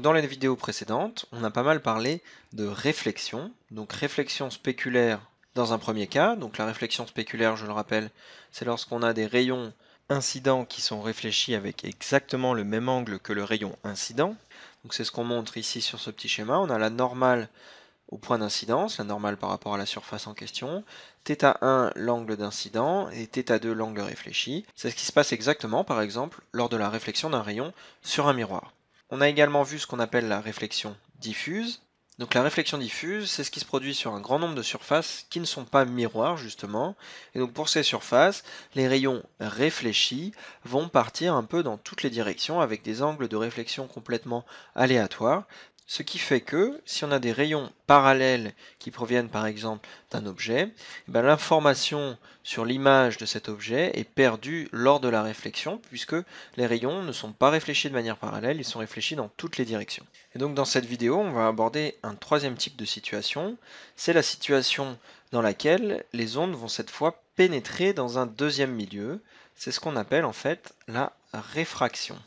dans les vidéos précédentes, on a pas mal parlé de réflexion, donc réflexion spéculaire dans un premier cas. Donc la réflexion spéculaire, je le rappelle, c'est lorsqu'on a des rayons incidents qui sont réfléchis avec exactement le même angle que le rayon incident. Donc c'est ce qu'on montre ici sur ce petit schéma. On a la normale au point d'incidence, la normale par rapport à la surface en question, θ1 l'angle d'incident et θ2 l'angle réfléchi. C'est ce qui se passe exactement par exemple lors de la réflexion d'un rayon sur un miroir. On a également vu ce qu'on appelle la réflexion diffuse. Donc la réflexion diffuse, c'est ce qui se produit sur un grand nombre de surfaces qui ne sont pas miroirs justement. Et donc pour ces surfaces, les rayons réfléchis vont partir un peu dans toutes les directions avec des angles de réflexion complètement aléatoires. Ce qui fait que si on a des rayons parallèles qui proviennent par exemple d'un objet, eh ben, l'information sur l'image de cet objet est perdue lors de la réflexion puisque les rayons ne sont pas réfléchis de manière parallèle, ils sont réfléchis dans toutes les directions. Et donc dans cette vidéo, on va aborder un troisième type de situation, c'est la situation dans laquelle les ondes vont cette fois pénétrer dans un deuxième milieu, c'est ce qu'on appelle en fait la réfraction.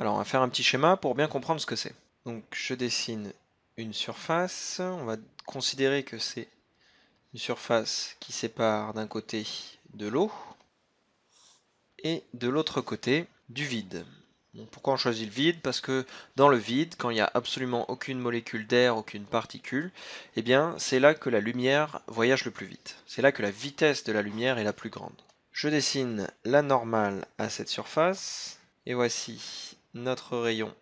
Alors on va faire un petit schéma pour bien comprendre ce que c'est. Donc je dessine une surface, on va considérer que c'est une surface qui sépare d'un côté de l'eau et de l'autre côté du vide. pourquoi on choisit le vide Parce que dans le vide, quand il n'y a absolument aucune molécule d'air, aucune particule, eh bien c'est là que la lumière voyage le plus vite. C'est là que la vitesse de la lumière est la plus grande. Je dessine la normale à cette surface, et voici notre rayon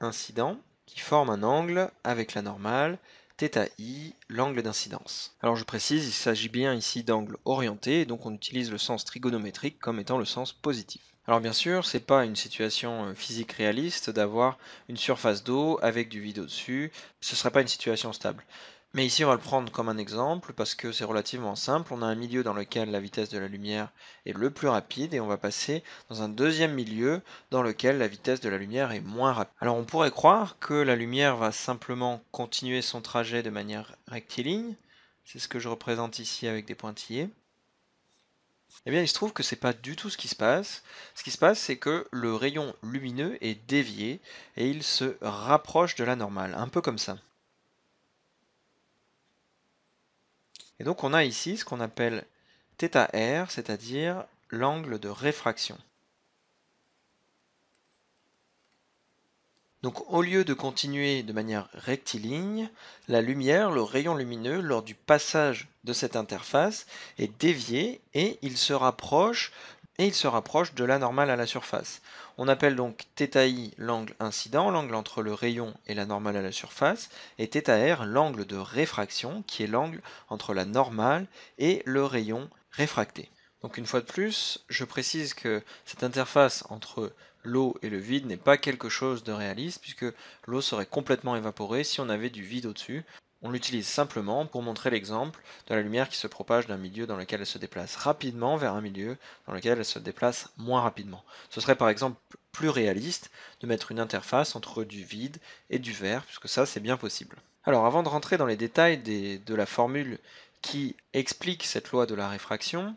incident qui forme un angle avec la normale θi, l'angle d'incidence. Alors je précise, il s'agit bien ici d'angle orienté, donc on utilise le sens trigonométrique comme étant le sens positif. Alors bien sûr, ce n'est pas une situation euh, physique réaliste d'avoir une surface d'eau avec du vide dessus ce ne serait pas une situation stable. Mais ici, on va le prendre comme un exemple parce que c'est relativement simple. On a un milieu dans lequel la vitesse de la lumière est le plus rapide et on va passer dans un deuxième milieu dans lequel la vitesse de la lumière est moins rapide. Alors on pourrait croire que la lumière va simplement continuer son trajet de manière rectiligne. C'est ce que je représente ici avec des pointillés. Eh bien, il se trouve que c'est pas du tout ce qui se passe. Ce qui se passe, c'est que le rayon lumineux est dévié et il se rapproche de la normale, un peu comme ça. Et donc on a ici ce qu'on appelle θr, c'est-à-dire l'angle de réfraction. Donc au lieu de continuer de manière rectiligne, la lumière, le rayon lumineux, lors du passage de cette interface, est dévié et il se rapproche et il se rapproche de la normale à la surface. On appelle donc θi l'angle incident, l'angle entre le rayon et la normale à la surface, et θr l'angle de réfraction, qui est l'angle entre la normale et le rayon réfracté. Donc une fois de plus, je précise que cette interface entre l'eau et le vide n'est pas quelque chose de réaliste, puisque l'eau serait complètement évaporée si on avait du vide au-dessus. On l'utilise simplement pour montrer l'exemple de la lumière qui se propage d'un milieu dans lequel elle se déplace rapidement vers un milieu dans lequel elle se déplace moins rapidement. Ce serait par exemple plus réaliste de mettre une interface entre du vide et du vert, puisque ça c'est bien possible. Alors avant de rentrer dans les détails de la formule qui explique cette loi de la réfraction,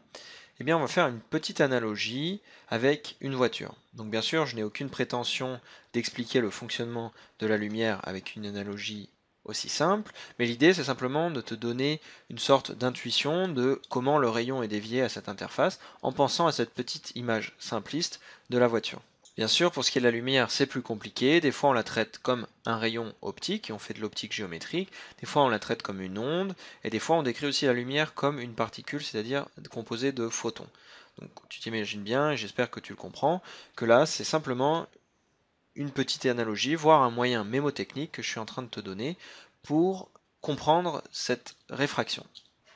eh bien on va faire une petite analogie avec une voiture. Donc bien sûr, je n'ai aucune prétention d'expliquer le fonctionnement de la lumière avec une analogie aussi simple, mais l'idée c'est simplement de te donner une sorte d'intuition de comment le rayon est dévié à cette interface en pensant à cette petite image simpliste de la voiture. Bien sûr, pour ce qui est de la lumière, c'est plus compliqué. Des fois, on la traite comme un rayon optique, et on fait de l'optique géométrique. Des fois, on la traite comme une onde. Et des fois, on décrit aussi la lumière comme une particule, c'est-à-dire composée de photons. Donc, tu t'imagines bien, et j'espère que tu le comprends, que là, c'est simplement une petite analogie, voire un moyen mémotechnique que je suis en train de te donner pour comprendre cette réfraction.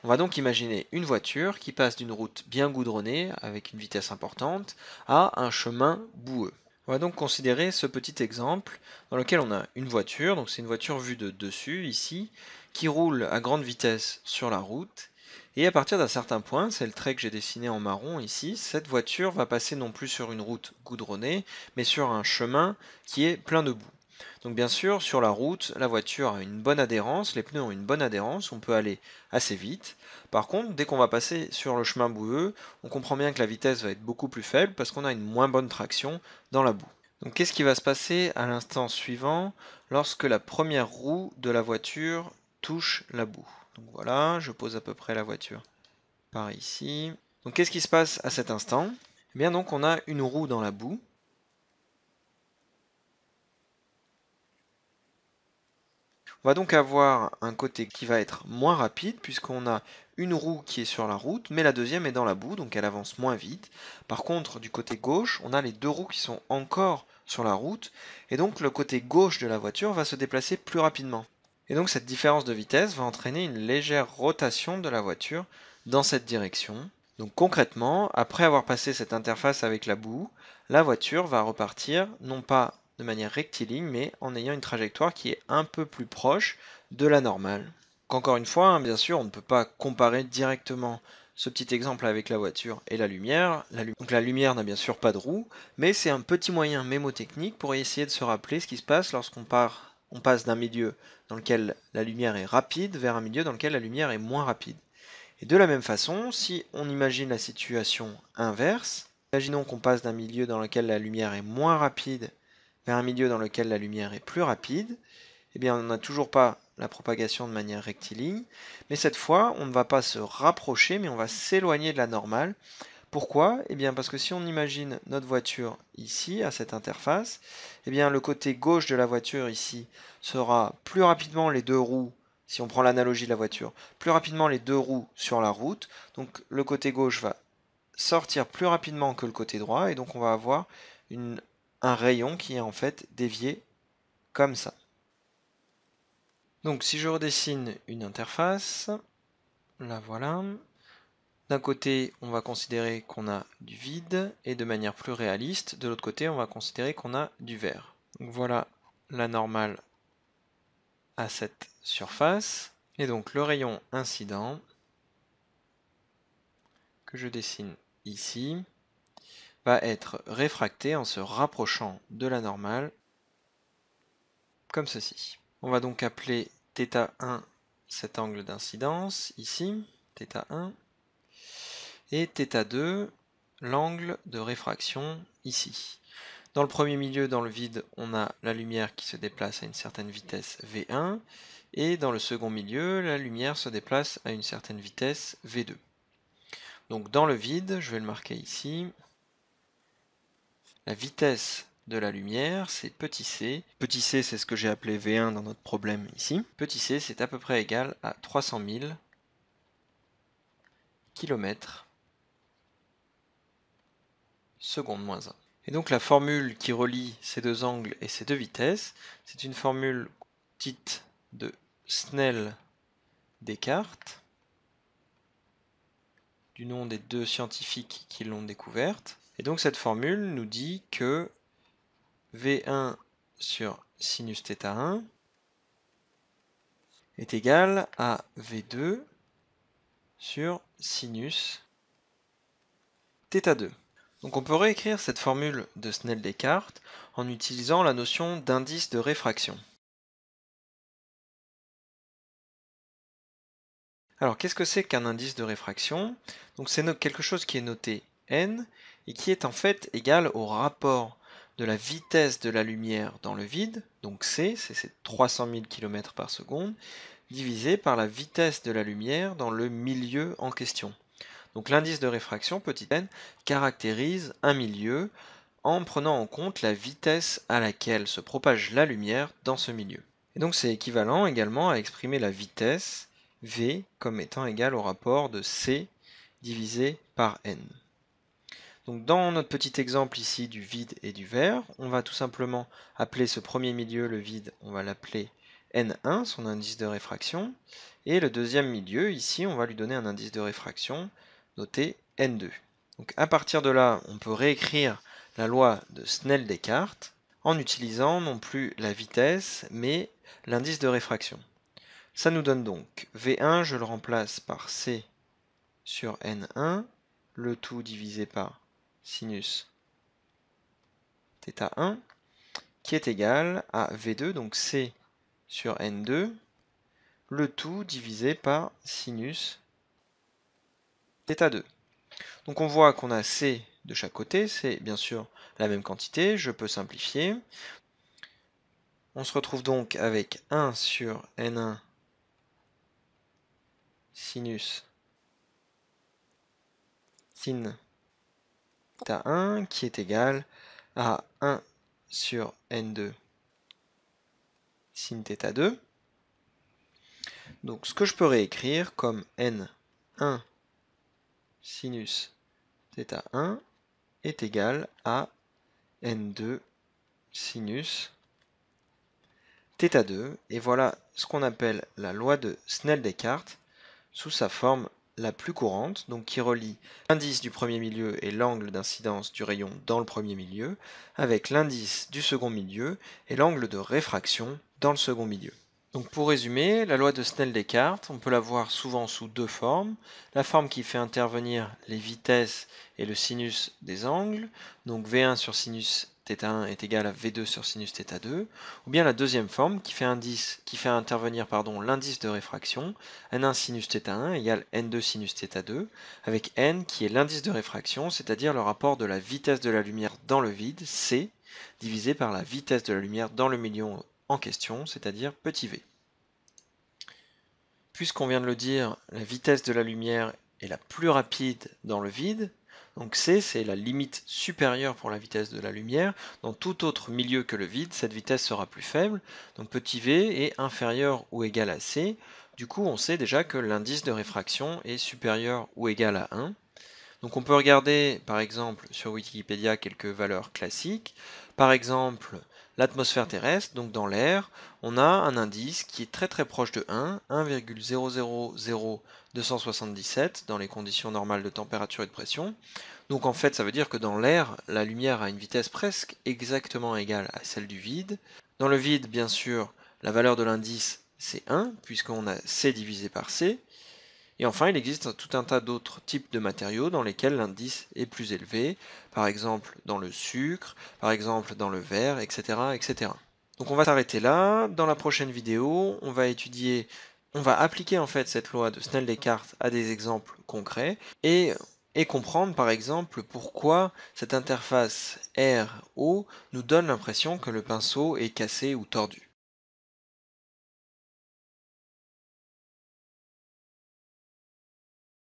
On va donc imaginer une voiture qui passe d'une route bien goudronnée, avec une vitesse importante, à un chemin boueux. On va donc considérer ce petit exemple dans lequel on a une voiture, donc c'est une voiture vue de dessus ici, qui roule à grande vitesse sur la route et à partir d'un certain point, c'est le trait que j'ai dessiné en marron ici, cette voiture va passer non plus sur une route goudronnée, mais sur un chemin qui est plein de boue. Donc bien sûr, sur la route, la voiture a une bonne adhérence, les pneus ont une bonne adhérence, on peut aller assez vite. Par contre, dès qu'on va passer sur le chemin boueux, on comprend bien que la vitesse va être beaucoup plus faible parce qu'on a une moins bonne traction dans la boue. Donc qu'est-ce qui va se passer à l'instant suivant lorsque la première roue de la voiture touche la boue donc voilà, je pose à peu près la voiture par ici. Donc qu'est-ce qui se passe à cet instant Eh bien donc on a une roue dans la boue. On va donc avoir un côté qui va être moins rapide puisqu'on a une roue qui est sur la route mais la deuxième est dans la boue donc elle avance moins vite. Par contre du côté gauche on a les deux roues qui sont encore sur la route et donc le côté gauche de la voiture va se déplacer plus rapidement. Et donc cette différence de vitesse va entraîner une légère rotation de la voiture dans cette direction. Donc concrètement, après avoir passé cette interface avec la boue, la voiture va repartir non pas de manière rectiligne mais en ayant une trajectoire qui est un peu plus proche de la normale. Qu'encore une fois, hein, bien sûr, on ne peut pas comparer directement ce petit exemple avec la voiture et la lumière. La Donc la lumière n'a bien sûr pas de roue, mais c'est un petit moyen mémotechnique pour essayer de se rappeler ce qui se passe lorsqu'on part on passe d'un milieu dans lequel la lumière est rapide vers un milieu dans lequel la lumière est moins rapide. Et de la même façon, si on imagine la situation inverse, imaginons qu'on passe d'un milieu dans lequel la lumière est moins rapide vers un milieu dans lequel la lumière est plus rapide, eh bien on n'a toujours pas la propagation de manière rectiligne, mais cette fois on ne va pas se rapprocher mais on va s'éloigner de la normale pourquoi Eh bien parce que si on imagine notre voiture ici, à cette interface, eh bien le côté gauche de la voiture ici sera plus rapidement les deux roues, si on prend l'analogie de la voiture, plus rapidement les deux roues sur la route, donc le côté gauche va sortir plus rapidement que le côté droit, et donc on va avoir un rayon qui est en fait dévié comme ça. Donc si je redessine une interface, la voilà, d'un côté, on va considérer qu'on a du vide, et de manière plus réaliste, de l'autre côté, on va considérer qu'on a du vert. voilà la normale à cette surface. Et donc le rayon incident, que je dessine ici, va être réfracté en se rapprochant de la normale, comme ceci. On va donc appeler θ1 cet angle d'incidence, ici, θ1, et θ2, l'angle de réfraction ici. Dans le premier milieu, dans le vide, on a la lumière qui se déplace à une certaine vitesse V1, et dans le second milieu, la lumière se déplace à une certaine vitesse V2. Donc dans le vide, je vais le marquer ici, la vitesse de la lumière, c'est petit c. Petit c, c'est ce que j'ai appelé V1 dans notre problème ici. Petit c, c'est à peu près égal à 300 000 km seconde moins 1. Et donc la formule qui relie ces deux angles et ces deux vitesses, c'est une formule dite de Snell Descartes, du nom des deux scientifiques qui l'ont découverte. Et donc cette formule nous dit que V1 sur sinus 1 est égal à V2 sur sinus θ2. Donc on peut réécrire cette formule de Snell-Descartes en utilisant la notion d'indice de réfraction. Alors qu'est-ce que c'est qu'un indice de réfraction Donc c'est quelque chose qui est noté n et qui est en fait égal au rapport de la vitesse de la lumière dans le vide, donc c, c'est 300 000 km par seconde, divisé par la vitesse de la lumière dans le milieu en question. Donc l'indice de réfraction, petit n, caractérise un milieu en prenant en compte la vitesse à laquelle se propage la lumière dans ce milieu. Et donc c'est équivalent également à exprimer la vitesse v comme étant égale au rapport de c divisé par n. Donc dans notre petit exemple ici du vide et du vert, on va tout simplement appeler ce premier milieu, le vide, on va l'appeler n1, son indice de réfraction, et le deuxième milieu, ici, on va lui donner un indice de réfraction noté N2. Donc à partir de là, on peut réécrire la loi de Snell-Descartes en utilisant non plus la vitesse, mais l'indice de réfraction. Ça nous donne donc V1, je le remplace par C sur N1, le tout divisé par sinus θ1, qui est égal à V2, donc C sur N2, le tout divisé par sinus θ2. Donc on voit qu'on a C de chaque côté, c'est bien sûr la même quantité, je peux simplifier. On se retrouve donc avec 1 sur N1 sinus sin θ1 qui est égal à 1 sur N2 sin θ2. Donc ce que je peux réécrire comme N1 sinus θ 1 est égal à n2 sinus θ 2. Et voilà ce qu'on appelle la loi de Snell-Descartes sous sa forme la plus courante, donc qui relie l'indice du premier milieu et l'angle d'incidence du rayon dans le premier milieu, avec l'indice du second milieu et l'angle de réfraction dans le second milieu. Donc pour résumer, la loi de Snell-Descartes, on peut la voir souvent sous deux formes. La forme qui fait intervenir les vitesses et le sinus des angles, donc V1 sur sinus θ1 est égal à V2 sur sinus θ2, ou bien la deuxième forme qui fait, indice, qui fait intervenir l'indice de réfraction, N1 sinus θ1 égale N2 sinus θ2, avec N qui est l'indice de réfraction, c'est-à-dire le rapport de la vitesse de la lumière dans le vide, C, divisé par la vitesse de la lumière dans le milieu en question, c'est-à-dire petit v. Puisqu'on vient de le dire, la vitesse de la lumière est la plus rapide dans le vide, donc c, c'est la limite supérieure pour la vitesse de la lumière. Dans tout autre milieu que le vide, cette vitesse sera plus faible. Donc petit v est inférieur ou égal à c. Du coup, on sait déjà que l'indice de réfraction est supérieur ou égal à 1. Donc on peut regarder, par exemple, sur Wikipédia quelques valeurs classiques. Par exemple, l'atmosphère terrestre, donc dans l'air, on a un indice qui est très très proche de 1, 1,000277 dans les conditions normales de température et de pression. Donc en fait, ça veut dire que dans l'air, la lumière a une vitesse presque exactement égale à celle du vide. Dans le vide, bien sûr, la valeur de l'indice, c'est 1, puisqu'on a C divisé par C. Et enfin, il existe tout un tas d'autres types de matériaux dans lesquels l'indice est plus élevé, par exemple dans le sucre, par exemple dans le verre, etc. etc. Donc on va s'arrêter là. Dans la prochaine vidéo, on va étudier, on va appliquer en fait cette loi de Snell-Descartes à des exemples concrets et, et comprendre par exemple pourquoi cette interface R-O nous donne l'impression que le pinceau est cassé ou tordu.